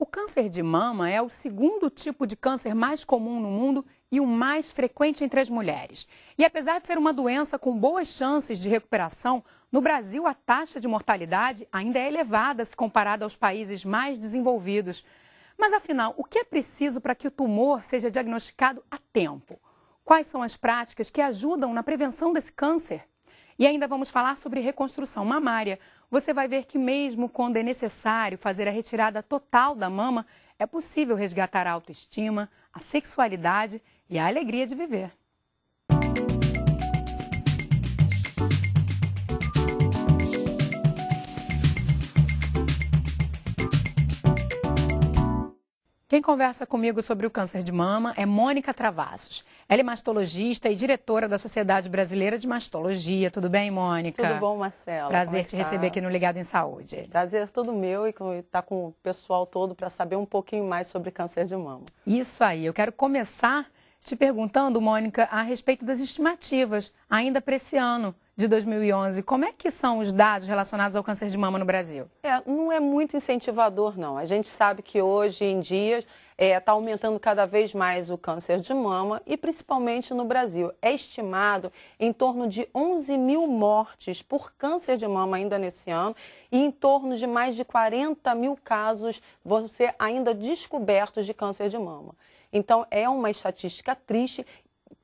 O câncer de mama é o segundo tipo de câncer mais comum no mundo e o mais frequente entre as mulheres. E apesar de ser uma doença com boas chances de recuperação, no Brasil a taxa de mortalidade ainda é elevada se comparada aos países mais desenvolvidos. Mas afinal, o que é preciso para que o tumor seja diagnosticado a tempo? Quais são as práticas que ajudam na prevenção desse câncer? E ainda vamos falar sobre reconstrução mamária. Você vai ver que, mesmo quando é necessário fazer a retirada total da mama, é possível resgatar a autoestima, a sexualidade e a alegria de viver. Quem conversa comigo sobre o câncer de mama é Mônica Travassos. Ela é mastologista e diretora da Sociedade Brasileira de Mastologia. Tudo bem, Mônica? Tudo bom, Marcelo. Prazer te receber aqui no Ligado em Saúde. Prazer é todo meu e estar tá com o pessoal todo para saber um pouquinho mais sobre câncer de mama. Isso aí. Eu quero começar te perguntando, Mônica, a respeito das estimativas ainda para esse ano de 2011. Como é que são os dados relacionados ao câncer de mama no Brasil? É, não é muito incentivador, não. A gente sabe que hoje em dia está é, tá aumentando cada vez mais o câncer de mama e principalmente no Brasil. É estimado em torno de 11 mil mortes por câncer de mama ainda nesse ano e em torno de mais de 40 mil casos vão ser ainda descobertos de câncer de mama. Então, é uma estatística triste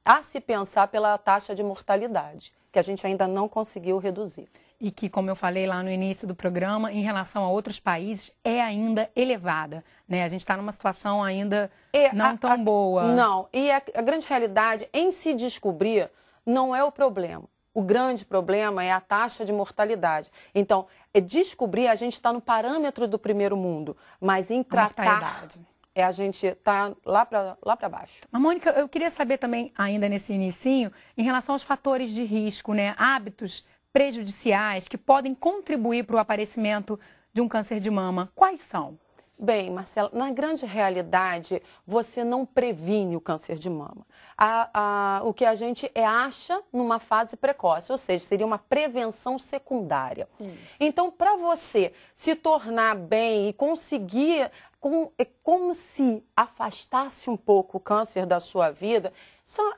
a se pensar pela taxa de mortalidade, que a gente ainda não conseguiu reduzir. E que, como eu falei lá no início do programa, em relação a outros países, é ainda elevada. Né? A gente está numa situação ainda é, não a, tão a, boa. Não, e a, a grande realidade em se descobrir não é o problema. O grande problema é a taxa de mortalidade. Então, é descobrir, a gente está no parâmetro do primeiro mundo, mas em tratar é a gente estar tá lá para lá para baixo. A Mônica, eu queria saber também, ainda nesse inicinho, em relação aos fatores de risco, né? Hábitos prejudiciais que podem contribuir para o aparecimento de um câncer de mama. Quais são? Bem, Marcela, na grande realidade, você não previne o câncer de mama. A, a, o que a gente é, acha numa fase precoce, ou seja, seria uma prevenção secundária. Isso. Então, para você se tornar bem e conseguir como, é como se afastasse um pouco o câncer da sua vida,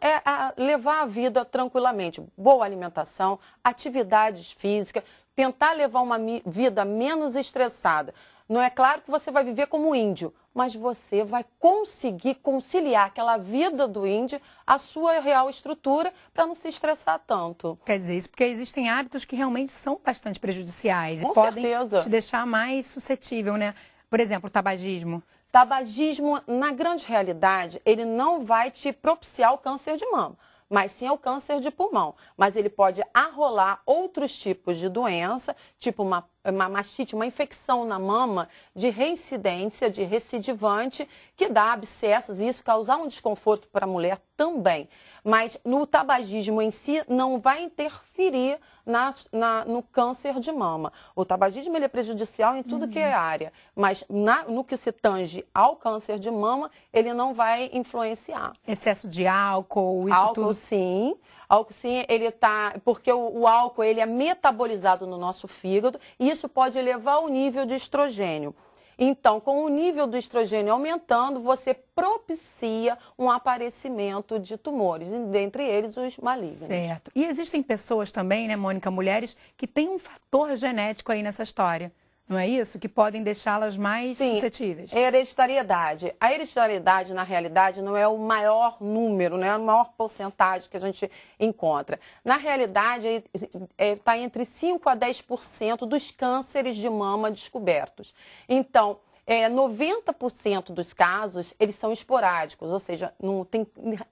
é, é, levar a vida tranquilamente. Boa alimentação, atividades físicas, tentar levar uma vida menos estressada. Não é claro que você vai viver como índio, mas você vai conseguir conciliar aquela vida do índio à sua real estrutura para não se estressar tanto. Quer dizer isso, porque existem hábitos que realmente são bastante prejudiciais Com e certeza. podem te deixar mais suscetível, né? Por exemplo, o tabagismo. Tabagismo, na grande realidade, ele não vai te propiciar o câncer de mama mas sim o câncer de pulmão. Mas ele pode arrolar outros tipos de doença, tipo uma uma eh, mastite, uma infecção na mama de reincidência, de recidivante, que dá abscessos e isso causar um desconforto para a mulher também. Mas no tabagismo em si não vai interferir na, na, no câncer de mama. O tabagismo ele é prejudicial em tudo uhum. que é uhum. área, mas na, no que se tange ao câncer de mama, ele não vai influenciar. Excesso de álcool, isso álcool, tudo? sim álcool sim, ele tá, porque o, o, álcool ele é metabolizado no nosso fígado e isso pode elevar o nível de estrogênio. Então, com o nível do estrogênio aumentando, você propicia um aparecimento de tumores, dentre eles os malignos. Certo. E existem pessoas também, né, Mônica, mulheres que têm um fator genético aí nessa história não é isso? Que podem deixá-las mais Sim, suscetíveis. É hereditariedade. A hereditariedade, na realidade, não é o maior número, não né? é a maior porcentagem que a gente encontra. Na realidade, está é, é, tá entre 5% a 10% dos cânceres de mama descobertos. Então, é, 90% dos casos, eles são esporádicos, ou seja, não tem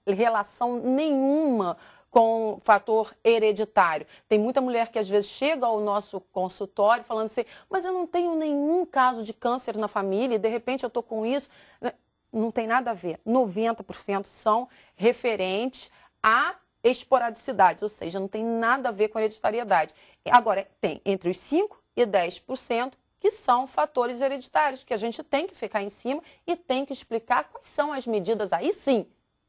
relação nenhuma com fator hereditário. Tem muita mulher que às vezes chega ao nosso consultório falando assim, mas eu não tenho nenhum caso de câncer na família e de repente eu estou com isso. Né, não tem nada a ver. 90% são referentes a esporadicidade ou seja, não tem nada a ver com hereditariedade. Agora, tem entre os 5% e 10% que são fatores hereditários, que a gente tem que ficar em cima e tem que explicar quais são as medidas aí sim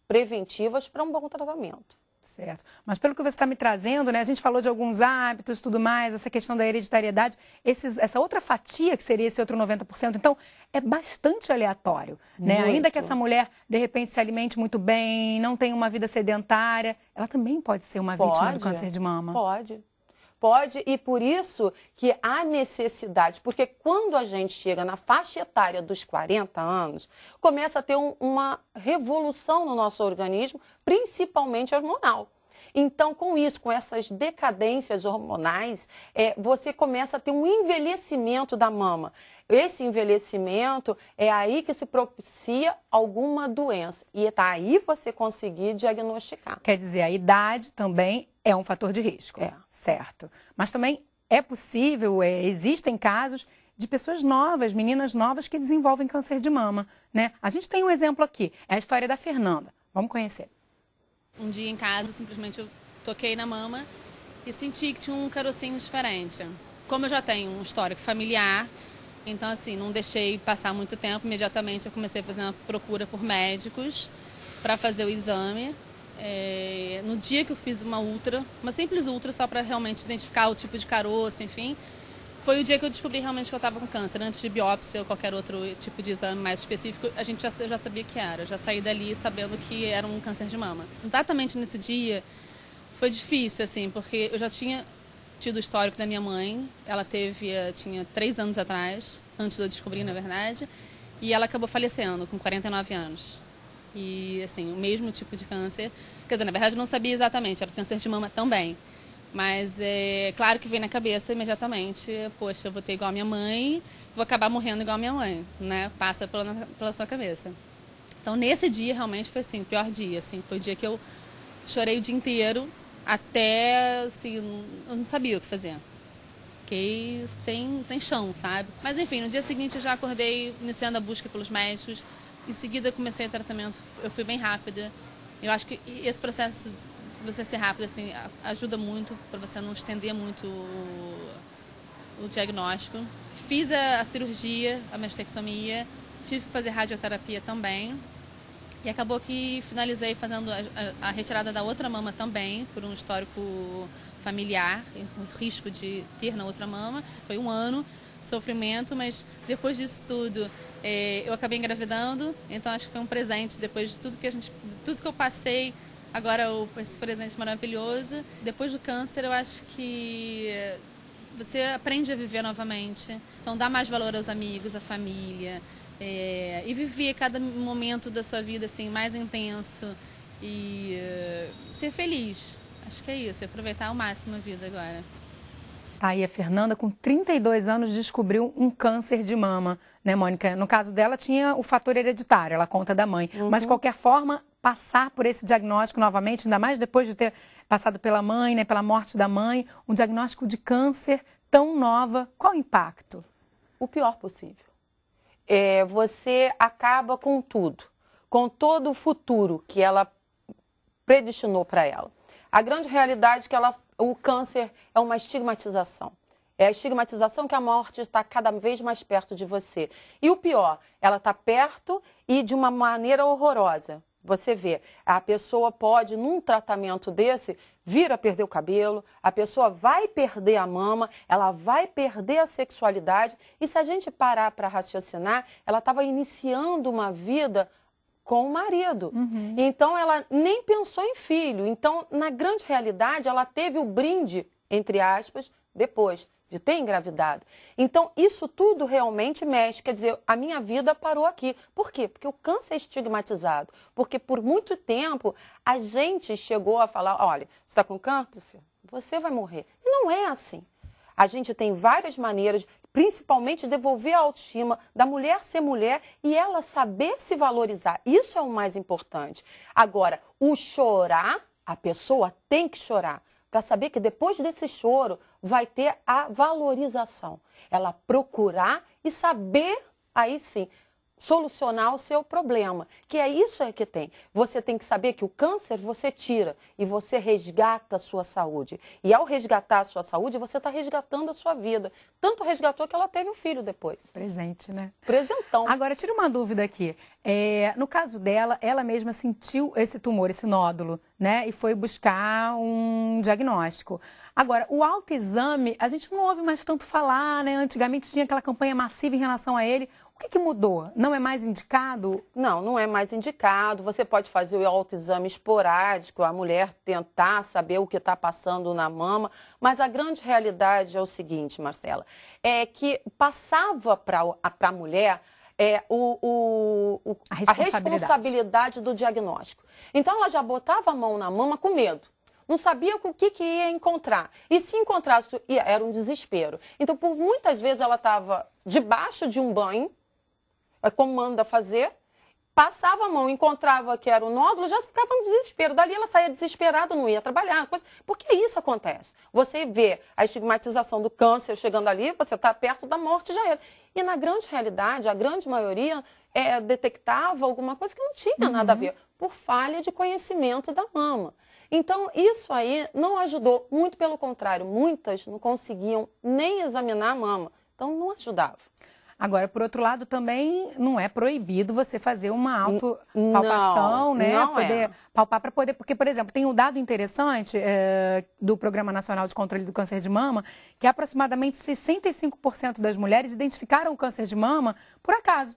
preventivas para um bom tratamento. Certo. Mas pelo que você está me trazendo, né, a gente falou de alguns hábitos, tudo mais, essa questão da hereditariedade, esses, essa outra fatia que seria esse outro 90%, então é bastante aleatório, né? Ainda que essa mulher de repente se alimente muito bem, não tenha uma vida sedentária, ela também pode ser uma pode. vítima do câncer de mama. Pode. Pode, e por isso que há necessidade, porque quando a gente chega na faixa etária dos 40 anos, começa a ter um, uma revolução no nosso organismo, principalmente hormonal. Então, com isso, com essas decadências hormonais, é, você começa a ter um envelhecimento da mama. Esse envelhecimento é aí que se propicia alguma doença. E está é aí você conseguir diagnosticar. Quer dizer, a idade também é um fator de risco. É. Certo. Mas também é possível, é, existem casos de pessoas novas, meninas novas que desenvolvem câncer de mama, né? A gente tem um exemplo aqui, é a história da Fernanda. Vamos conhecer. Um dia em casa, simplesmente eu toquei na mama e senti que tinha um carocinho diferente. Como eu já tenho um histórico familiar, então assim, não deixei passar muito tempo, imediatamente eu comecei a fazer uma procura por médicos para fazer o exame. É, no dia que eu fiz uma ultra, uma simples ultra só para realmente identificar o tipo de caroço, enfim, foi o dia que eu descobri realmente que eu estava com câncer. Antes de biópsia ou qualquer outro tipo de exame mais específico, a gente já, já sabia que era. Já saí dali sabendo que era um câncer de mama. Exatamente nesse dia foi difícil, assim, porque eu já tinha tido o histórico da minha mãe. Ela teve, eh, tinha três anos atrás, antes de eu descobrir, na uhum. verdade. E ela acabou falecendo com 49 anos. E, assim, o mesmo tipo de câncer. Quer dizer, na verdade, eu não sabia exatamente, era câncer de mama também. Mas é claro que vem na cabeça imediatamente, poxa, eu vou ter igual a minha mãe, vou acabar morrendo igual a minha mãe, né? Passa pela, pela sua cabeça. Então nesse dia realmente foi assim, o pior dia, assim, foi o dia que eu chorei o dia inteiro até assim, eu não sabia o que fazer. Fiquei sem, sem chão, sabe? Mas enfim, no dia seguinte eu já acordei iniciando a busca pelos médicos. Em seguida comecei o tratamento, eu fui bem rápida. Eu acho que esse processo você ser rápido assim ajuda muito para você não estender muito o, o diagnóstico. Fiz a, a, cirurgia, a mastectomia, tive que fazer radioterapia também. E acabou que finalizei fazendo a, a, a retirada da outra mama também, por um histórico familiar, um risco de ter na outra mama. Foi um ano sofrimento, mas depois disso tudo eh, eu acabei engravidando, então acho que foi um presente depois de tudo que a gente, tudo que eu passei agora o, esse presente maravilhoso. Depois do câncer, eu acho que você aprende a viver novamente. Então, dá mais valor aos amigos, à família. É, e viver cada momento da sua vida assim mais intenso e eh, ser feliz. Acho que é isso, aproveitar ao máximo a vida agora. Tá aí a Fernanda, com 32 anos, descobriu um câncer de mama, né, Mônica? No caso dela, tinha o fator hereditário, ela conta da mãe. Uhum. Mas, de qualquer forma, passar por esse diagnóstico novamente, ainda mais depois de ter passado pela mãe, né, pela morte da mãe, um diagnóstico de câncer tão nova, qual o impacto? O pior possível. É, você acaba com tudo, com todo o futuro que ela predestinou para ela. A grande realidade é que ela, o câncer é uma estigmatização. É a estigmatização que a morte está cada vez mais perto de você. E o pior, ela está perto e de uma maneira horrorosa você vê, a pessoa pode, num tratamento desse, vir a perder o cabelo, a pessoa vai perder a mama, ela vai perder a sexualidade. E se a gente parar para raciocinar, ela estava iniciando uma vida com o marido. Uhum. Então ela nem pensou em filho. Então, na grande realidade, ela teve o brinde, entre aspas, depois de ter engravidado. Então, isso tudo realmente mexe. Quer dizer, a minha vida parou aqui. Por quê? Porque o câncer é estigmatizado. Porque por muito tempo a gente chegou a falar: olha, você está com câncer? Você vai morrer. E não é assim. A gente tem várias maneiras, principalmente devolver a autoestima da mulher ser mulher e ela saber se valorizar. Isso é o mais importante. Agora, o chorar, a pessoa tem que chorar para saber que depois desse choro vai ter a valorização. Ela procurar e saber, aí sim, solucionar o seu problema, que é isso é que tem. Você tem que saber que o câncer você tira e você resgata a sua saúde. E ao resgatar a sua saúde, você está resgatando a sua vida. Tanto resgatou que ela teve um filho depois. Presente, né? Presentão. Agora, tira uma dúvida aqui. É, no caso dela, ela mesma sentiu esse tumor, esse nódulo, né? E foi buscar um diagnóstico. Agora, o autoexame, a gente não ouve mais tanto falar, né? Antigamente tinha aquela campanha massiva em relação a ele. O que, que, mudou? Não é mais indicado? Não, não é mais indicado. Você pode fazer o autoexame esporádico, a mulher tentar saber o que está passando na mama. Mas a grande realidade é o seguinte, Marcela: é que passava para a mulher é, o, o, o a, responsabilidade. a, responsabilidade. do diagnóstico. Então ela já botava a mão na mama com medo. Não sabia o que, que ia encontrar. E se encontrasse, era um desespero. Então, por muitas vezes, ela estava debaixo de um banho, eh, comanda fazer, passava a mão, encontrava que era o nódulo, já ficava no desespero. Dali ela saía desesperada, não ia trabalhar. Porque isso acontece. Você vê a estigmatização do câncer chegando ali, você está perto da morte, já era. E na grande realidade, a grande maioria é, detectava alguma coisa que não tinha uhum. nada a ver, por falha de conhecimento da mama. Então, isso aí não ajudou, muito pelo contrário, muitas não conseguiam nem examinar a mama, então não ajudava. Agora, por outro lado, também não é proibido você fazer uma autopalpação, né? Não é. poder é. palpar para poder. Porque, por exemplo, tem um dado interessante é, do Programa Nacional de Controle do Câncer de Mama, que aproximadamente 65% das mulheres identificaram o câncer de mama por acaso.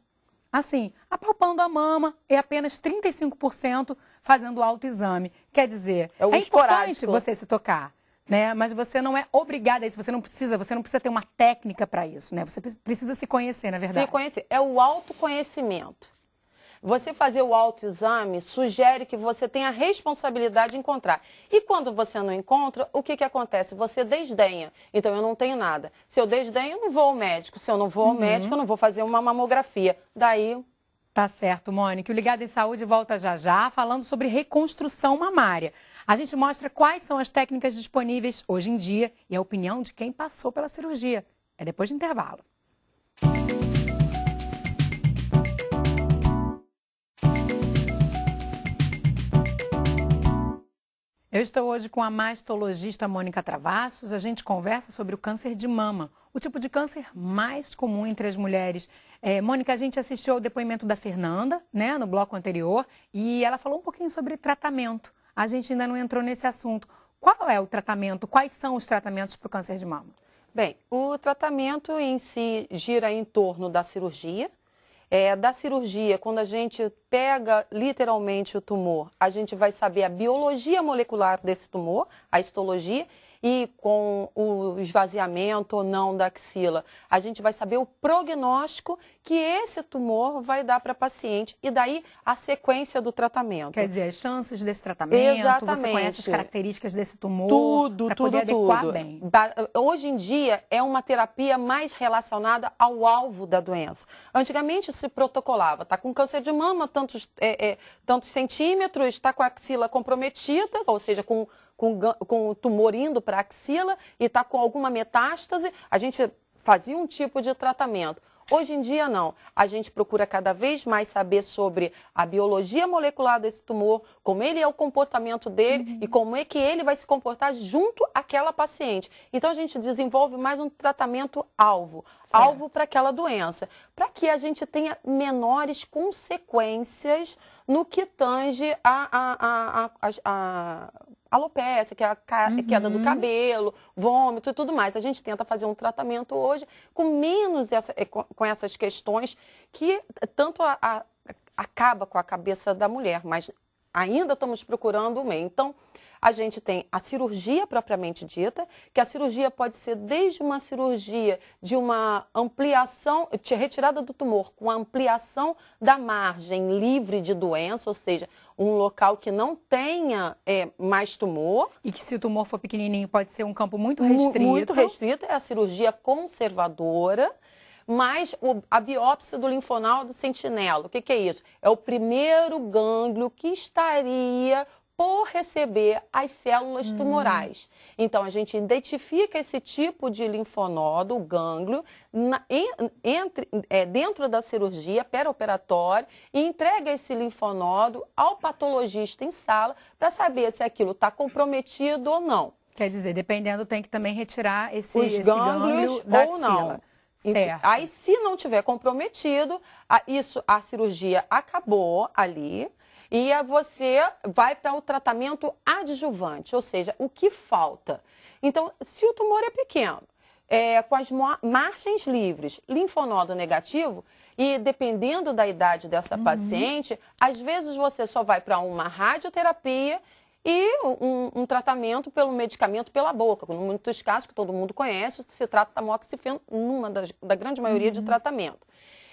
Assim, apalpando a mama e apenas 35% fazendo autoexame. Quer dizer, é, é importante você se tocar né? Mas você não é obrigada a isso, você não precisa, você não precisa ter uma técnica para isso, né? Você precisa se conhecer, na verdade. Se conhecer é o autoconhecimento. Você fazer o autoexame sugere que você tem a responsabilidade de encontrar. E quando você não encontra, o que, que acontece? Você desdenha. Então, eu não tenho nada. Se eu desdenho, eu não vou ao médico. Se eu não vou ao uhum. médico, eu não vou fazer uma mamografia. Daí, Tá certo, Mônica. O Ligado em Saúde volta já já falando sobre reconstrução mamária. A gente mostra quais são as técnicas disponíveis hoje em dia e a opinião de quem passou pela cirurgia. É depois do intervalo. Eu estou hoje com a mastologista Mônica Travassos. A gente conversa sobre o câncer de mama, o tipo de câncer mais comum entre as mulheres. É, Mônica, a gente assistiu ao depoimento da Fernanda, né, no bloco anterior, e ela falou um pouquinho sobre tratamento a gente ainda não entrou nesse assunto. Qual é o tratamento? Quais são os tratamentos para o câncer de mama? Bem, o tratamento em si gira em torno da cirurgia. É, da cirurgia, quando a gente pega literalmente o tumor, a gente vai saber a biologia molecular desse tumor, a histologia, e com o esvaziamento ou não da axila. A gente vai saber o prognóstico que esse tumor vai dar para a paciente e daí a sequência do tratamento. Quer dizer, as chances desse tratamento, Exatamente. você conhece as características desse tumor, tudo, tudo, tudo. Bem. Hoje em dia é uma terapia mais relacionada ao alvo da doença. Antigamente se protocolava, tá com câncer de mama tantos, é, é, tantos centímetros, está com a axila comprometida, ou seja, com com, com o tumor indo para a axila e está com alguma metástase, a gente fazia um tipo de tratamento. Hoje em dia, não. A gente procura cada vez mais saber sobre a biologia molecular desse tumor, como ele é o comportamento dele uhum. e como é que ele vai se comportar junto àquela paciente. Então, a gente desenvolve mais um tratamento alvo, certo. alvo para aquela doença, para que a gente tenha menores consequências no que tange a, a, a, a alopecia, que é a uhum. queda do uhum. cabelo, vômito e tudo mais. A gente tenta fazer um tratamento hoje com menos essa, eh, com essas questões que tanto a, a, acaba com a cabeça da mulher, mas ainda estamos procurando o meio. Então, a gente tem a cirurgia propriamente dita, que a cirurgia pode ser desde uma cirurgia de uma ampliação, retirada do tumor com ampliação da margem livre de doença, ou seja, um local que não tenha é, mais tumor. E que se o tumor for pequenininho pode ser um campo muito restrito. Muito restrito, é a cirurgia conservadora o a biópsia do linfonal do sentinela. O que, que, é isso? É o primeiro gânglio que estaria por receber as células hum. tumorais. Hum. Então, a gente identifica esse tipo de linfonodo, o gânglio, na, en, entre, é, dentro da cirurgia operatório e entrega esse linfonodo ao patologista em sala para saber se aquilo está comprometido ou não. Quer dizer, dependendo, tem que também retirar esse, Os esse gânglios ou não. Certo. Aí, se não tiver comprometido, a, isso, a cirurgia acabou ali, e você vai para o tratamento adjuvante, ou seja, o que falta. Então, se o tumor é pequeno, é, com as margens livres, linfonodo negativo, e dependendo da idade dessa uhum. paciente, às vezes você só vai para uma radioterapia e um, um, tratamento pelo medicamento pela boca. Em muitos casos, que todo mundo conhece, se trata da moxifeno numa das, da grande maioria uhum. de tratamento.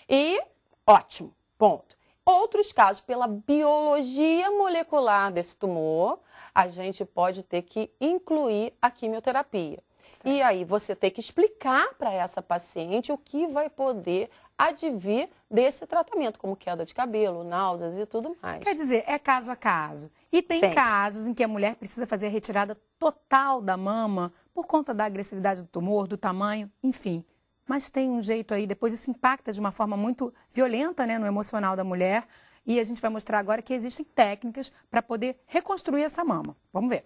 E ótimo, ponto outros casos, pela biologia molecular desse tumor, a gente pode ter que incluir a quimioterapia. Certo. E aí você tem que explicar para essa paciente o que vai poder advir desse tratamento, como queda de cabelo, náuseas e tudo mais. Quer dizer, é caso a caso. E tem Sempre. casos em que a mulher precisa fazer a retirada total da mama por conta da agressividade do tumor, do tamanho, enfim mas tem um jeito aí, depois isso impacta de uma forma muito violenta né, no emocional da mulher. E a gente vai mostrar agora que existem técnicas para poder reconstruir essa mama. Vamos ver.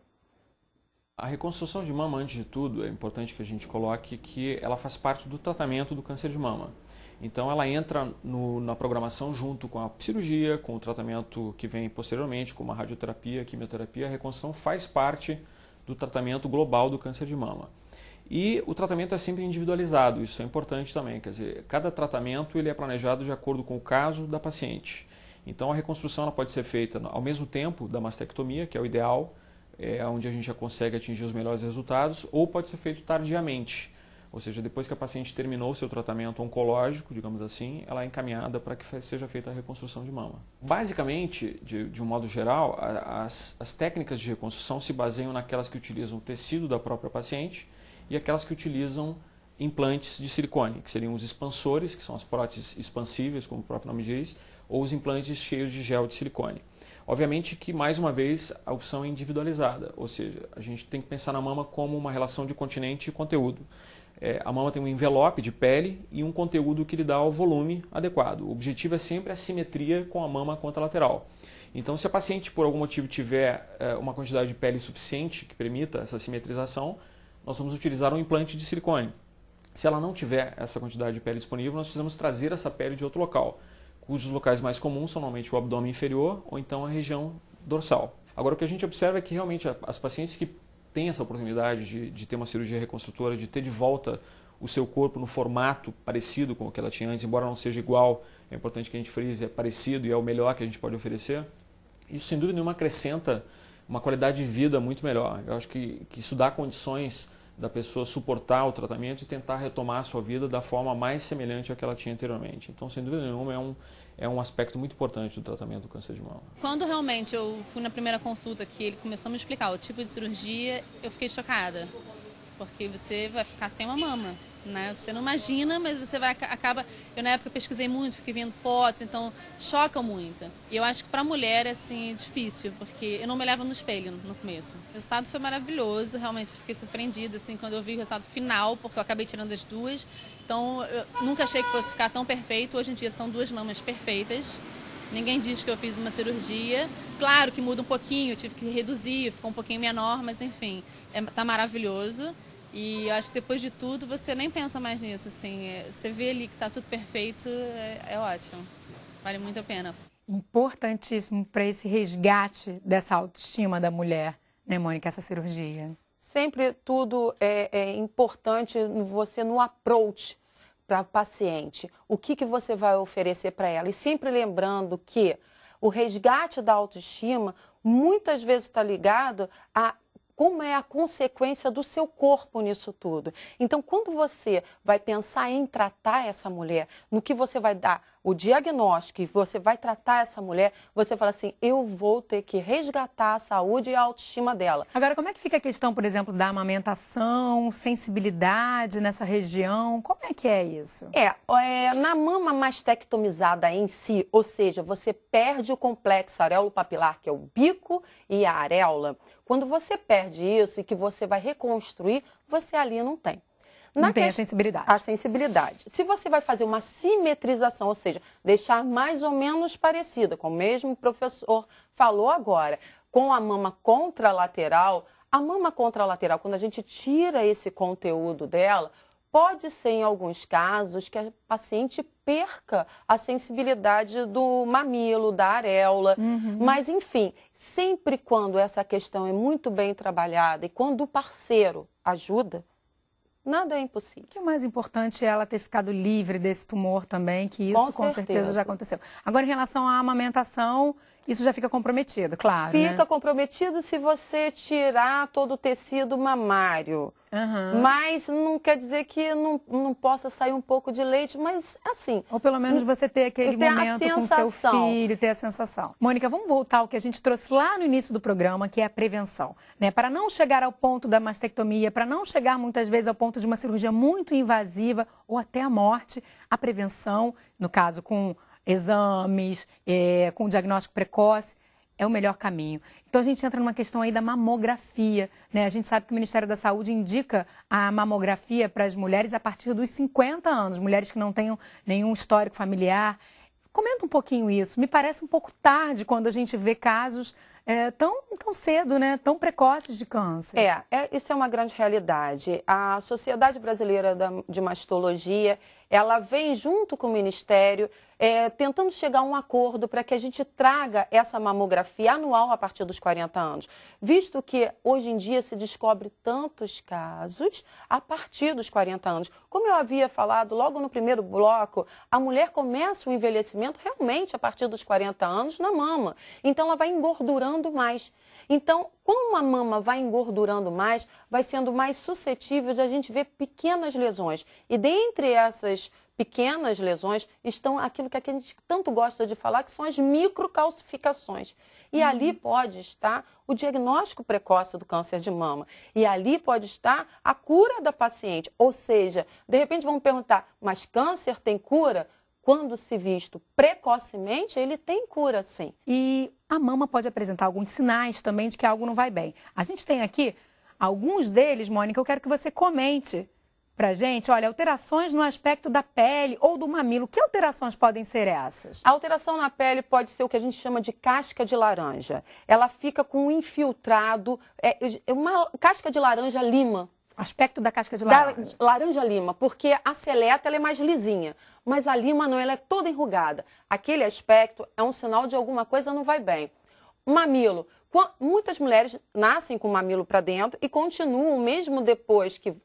A reconstrução de mama, antes de tudo, é importante que a gente coloque que ela faz parte do tratamento do câncer de mama. Então, ela entra no, na programação junto com a cirurgia, com o tratamento que vem posteriormente, como a radioterapia, a quimioterapia. A reconstrução faz parte do tratamento global do câncer de mama. E o tratamento é sempre individualizado, isso é importante também. Quer dizer, cada tratamento ele é planejado de acordo com o caso da paciente. Então a reconstrução pode ser feita ao mesmo tempo da mastectomia, que é o ideal, é onde a gente já consegue atingir os melhores resultados, ou pode ser feito tardiamente. Ou seja, depois que a paciente terminou seu tratamento oncológico, digamos assim, ela é encaminhada para que seja feita a reconstrução de mama. Basicamente, de, de um modo geral, as, as técnicas de reconstrução se baseiam naquelas que utilizam o tecido da própria paciente e aquelas que utilizam implantes de silicone, que seriam os expansores, que são as próteses expansíveis, como o próprio nome diz, ou os implantes cheios de gel de silicone. Obviamente que, mais uma vez, a opção é individualizada, ou seja, a gente tem que pensar na mama como uma relação de continente e conteúdo. É, a mama tem um envelope de pele e um conteúdo que lhe dá o volume adequado. O objetivo é sempre a simetria com a mama contralateral. Então, se a paciente, por algum motivo, tiver é, uma quantidade de pele suficiente que permita essa simetrização, nós vamos utilizar um implante de silicone. Se ela não tiver essa quantidade de pele disponível, nós precisamos trazer essa pele de outro local, cujos locais mais comuns são normalmente o abdômen inferior ou então a região dorsal. Agora, o que a gente observa é que realmente as pacientes que têm essa oportunidade de, de ter uma cirurgia reconstrutora, de ter de volta o seu corpo no formato parecido com o que ela tinha antes, embora não seja igual, é importante que a gente frise, é parecido e é o melhor que a gente pode oferecer. Isso, sem dúvida nenhuma, acrescenta uma qualidade de vida muito melhor. Eu acho que, que isso dá condições da pessoa suportar o tratamento e tentar retomar a sua vida da forma mais semelhante à que ela tinha anteriormente. Então, sem dúvida nenhuma, é um, é um aspecto muito importante do tratamento do câncer de mama. Quando realmente eu fui na primeira consulta que ele começou a me explicar o tipo de cirurgia, eu fiquei chocada, porque você vai ficar sem uma mama. Né? Você não imagina, mas você vai acaba. Eu na época pesquisei muito, fiquei vendo fotos, então choca muito. E eu acho que para mulher assim é difícil, porque eu não me olhava no espelho no começo. O resultado foi maravilhoso, realmente fiquei surpreendida assim quando eu vi o resultado final, porque eu acabei tirando as duas. Então eu nunca achei que fosse ficar tão perfeito. Hoje em dia são duas mamas perfeitas. Ninguém diz que eu fiz uma cirurgia. Claro que muda um pouquinho, eu tive que reduzir, ficou um pouquinho menor, mas enfim, está é, maravilhoso. E acho que depois de tudo você nem pensa mais nisso, assim. É, você vê ali que está tudo perfeito, é, é, ótimo. Vale muito a pena. Importantíssimo para esse resgate dessa autoestima da mulher, né, Mônica, essa cirurgia? Sempre tudo é, é importante você no approach para a paciente. O que, que você vai oferecer para ela? E sempre lembrando que o resgate da autoestima muitas vezes está ligado a como é a consequência do seu corpo nisso tudo. Então, quando você vai pensar em tratar essa mulher, no que você vai dar o diagnóstico e você vai tratar essa mulher, você fala assim: eu vou ter que resgatar a saúde e a autoestima dela. Agora, como é que fica a questão, por exemplo, da amamentação, sensibilidade nessa região? Como é que é isso? É, é na mama mastectomizada em si, ou seja, você perde o complexo areolo-papilar, que é o bico e a areola. Quando você perde isso e que você vai reconstruir, você ali não tem. Na tem que... a sensibilidade. A sensibilidade. Se você vai fazer uma simetrização, ou seja, deixar mais ou menos parecida, como o mesmo professor falou agora, com a mama contralateral, a mama contralateral, quando a gente tira esse conteúdo dela, pode ser em alguns casos que a paciente perca a sensibilidade do mamilo, da areola. Uhum. Mas, enfim, sempre quando essa questão é muito bem trabalhada e quando o parceiro ajuda, Nada é impossível. o mais importante é ela ter ficado livre desse tumor também, que isso com, com certeza. certeza. já aconteceu. Agora, em relação à amamentação, isso já fica comprometido, claro. Né? Fica né? comprometido se você tirar todo o tecido mamário. Uhum. Mas não quer dizer que não, não possa sair um pouco de leite, mas assim. Ou pelo menos você ter aquele ter momento com seu filho, ter a sensação. Mônica, vamos voltar ao que a gente trouxe lá no início do programa, que é a prevenção. Né? Para não chegar ao ponto da mastectomia, para não chegar muitas vezes ao ponto de uma cirurgia muito invasiva ou até a morte, a prevenção, no caso com exames, é, com diagnóstico precoce, é o melhor caminho. Então a gente entra numa questão aí da mamografia, né? A gente sabe que o Ministério da Saúde indica a mamografia para as mulheres a partir dos 50 anos, mulheres que não tenham nenhum histórico familiar. Comenta um pouquinho isso. Me parece um pouco tarde quando a gente vê casos é, tão, tão cedo, né? tão precoces de câncer. É, é, isso é uma grande realidade. A Sociedade Brasileira de Mastologia ela vem junto com o Ministério é, tentando chegar a um acordo para que a gente traga essa mamografia anual a partir dos 40 anos, visto que hoje em dia se descobre tantos casos a partir dos 40 anos. Como eu havia falado logo no primeiro bloco, a mulher começa o envelhecimento realmente a partir dos 40 anos na mama, então ela vai engordurando mais. Então, como a mama vai engordurando mais, vai sendo mais suscetível de a gente ver pequenas lesões. E dentre essas pequenas lesões estão aquilo que a gente tanto gosta de falar, que são as microcalcificações. E uhum. ali pode estar o diagnóstico precoce do câncer de mama. E ali pode estar a cura da paciente. Ou seja, de repente vão perguntar, mas câncer tem cura? quando se visto precocemente, ele tem cura sim. E a mama pode apresentar alguns sinais também de que algo não vai bem. A gente tem aqui alguns deles, Mônica, eu quero que você comente pra gente. Olha, alterações no aspecto da pele ou do mamilo. Que alterações podem ser essas? A alteração na pele pode ser o que a gente chama de casca de laranja. Ela fica com um infiltrado, é, é uma casca de laranja lima, aspecto da casca de laranja. Da laranja lima, porque a seleta ela é mais lisinha mas a lima não, é toda enrugada. Aquele aspecto é um sinal de alguma coisa não vai bem. Mamilo. Muitas mulheres nascem com o mamilo para dentro e continuam, mesmo depois que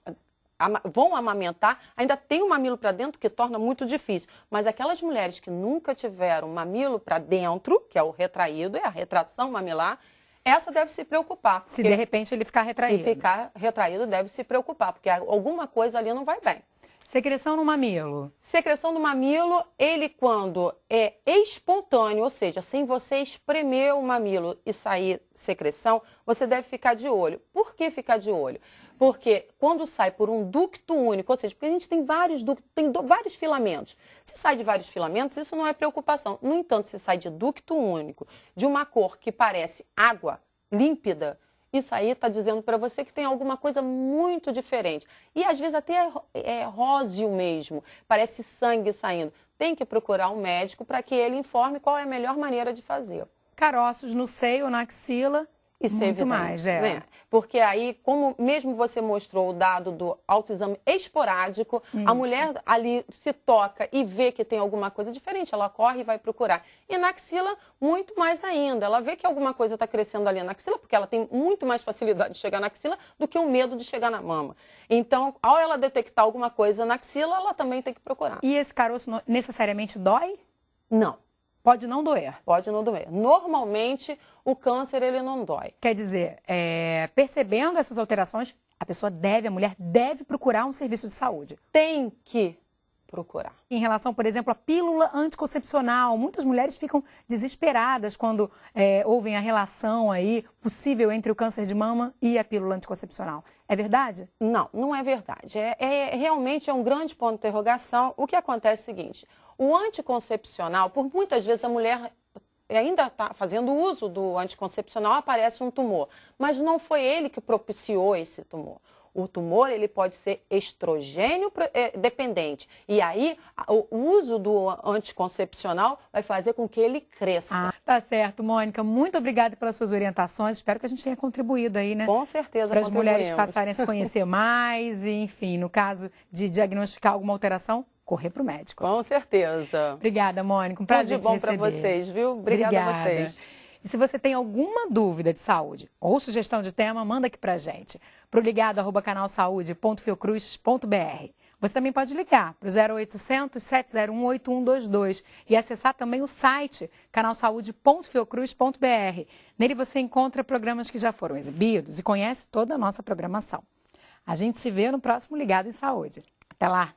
ah, vão amamentar, ainda tem o mamilo para dentro, que torna muito difícil. Mas aquelas mulheres que nunca tiveram mamilo para dentro, que é o retraído, é a retração mamilar, essa deve se preocupar. Se de repente ele ficar retraído. Se ficar retraído, deve se preocupar, porque alguma coisa ali não vai bem. Secreção no mamilo. Secreção do mamilo, ele quando é espontâneo, ou seja, sem você espremer o mamilo e sair secreção, você deve ficar de olho. Por que ficar de olho? Porque quando sai por um ducto único, ou seja, porque a gente tem vários ductos, tem do, vários filamentos. Se sai de vários filamentos, isso não é preocupação. No entanto, se sai de ducto único, de uma cor que parece água límpida, isso aí está dizendo para você que tem alguma coisa muito diferente. E às vezes até é, é róseo mesmo, parece sangue saindo. Tem que procurar um médico para que ele informe qual é a melhor maneira de fazer. Caroços no seio, na axila, isso Muito é mais, é. Né? Porque aí, como mesmo você mostrou o dado do autoexame esporádico, Isso. a mulher ali se toca e vê que tem alguma coisa diferente, ela corre e vai procurar. E na axila, muito mais ainda. Ela vê que alguma coisa está crescendo ali na axila, porque ela tem muito mais facilidade de chegar na axila do que o medo de chegar na mama. Então, ao ela detectar alguma coisa na axila, ela também tem que procurar. E esse caroço necessariamente dói? Não. Pode não doer. Pode não doer. Normalmente, o câncer, ele não dói. Quer dizer, é, percebendo essas alterações, a pessoa deve, a mulher deve procurar um serviço de saúde. Tem que procurar. Em relação, por exemplo, à pílula anticoncepcional, muitas mulheres ficam desesperadas quando é, ouvem a relação aí possível entre o câncer de mama e a pílula anticoncepcional. É verdade? Não, não é verdade. É, é realmente é um grande ponto de interrogação. O que acontece é o seguinte: o anticoncepcional, por muitas vezes a mulher ainda está fazendo uso do anticoncepcional, aparece um tumor, mas não foi ele que propiciou esse tumor o tumor ele pode ser estrogênio eh, dependente. E aí, o uso do anticoncepcional vai fazer com que ele cresça. Ah, tá certo, Mônica. Muito obrigada pelas suas orientações. Espero que a gente tenha contribuído aí, né? Com certeza, Para as mulheres passarem a se conhecer mais e, enfim, no caso de diagnosticar alguma alteração, correr para o médico. Com certeza. Obrigada, Mônica. Um prazer Tudo de bom para vocês, viu? Obrigada, Obrigada a vocês. E se você tem alguma dúvida de saúde ou sugestão de tema, manda aqui pra gente. Pro ligado arroba canalsaude.fiocruz.br. Você também pode ligar para o 0800 701 8122 e acessar também o site canalsaúde.fiocruz.br. Nele você encontra programas que já foram exibidos e conhece toda a nossa programação. A gente se vê no próximo Ligado em Saúde. Até lá!